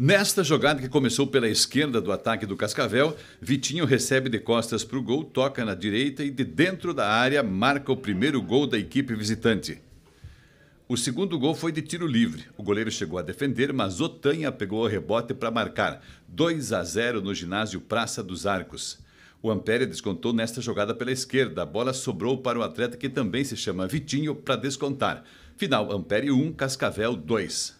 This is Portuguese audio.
Nesta jogada que começou pela esquerda do ataque do Cascavel, Vitinho recebe de costas para o gol, toca na direita e de dentro da área marca o primeiro gol da equipe visitante. O segundo gol foi de tiro livre. O goleiro chegou a defender, mas Otanha pegou o rebote para marcar. 2 a 0 no ginásio Praça dos Arcos. O Ampere descontou nesta jogada pela esquerda. A bola sobrou para o atleta que também se chama Vitinho para descontar. Final Ampere 1, Cascavel 2.